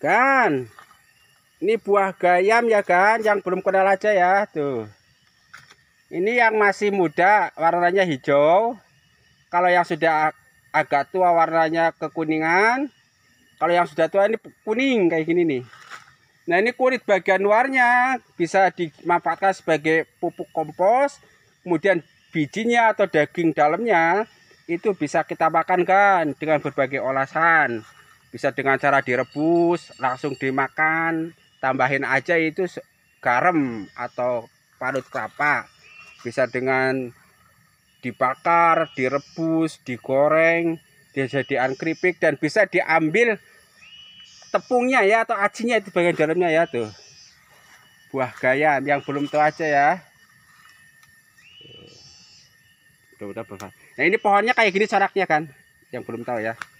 kan Ini buah gayam ya, kan yang belum kenal aja ya, tuh. Ini yang masih muda, warnanya hijau. Kalau yang sudah agak tua warnanya kekuningan. Kalau yang sudah tua ini kuning kayak gini nih. Nah, ini kulit bagian luarnya bisa dimanfaatkan sebagai pupuk kompos, kemudian bijinya atau daging dalamnya itu bisa kita makan kan dengan berbagai olasan bisa dengan cara direbus langsung dimakan tambahin aja itu garam atau parut kelapa bisa dengan dibakar direbus digoreng dijadikan keripik dan bisa diambil tepungnya ya atau acinya itu bagian dalamnya ya tuh buah gayam yang belum tahu aja ya nah ini pohonnya kayak gini coraknya kan yang belum tahu ya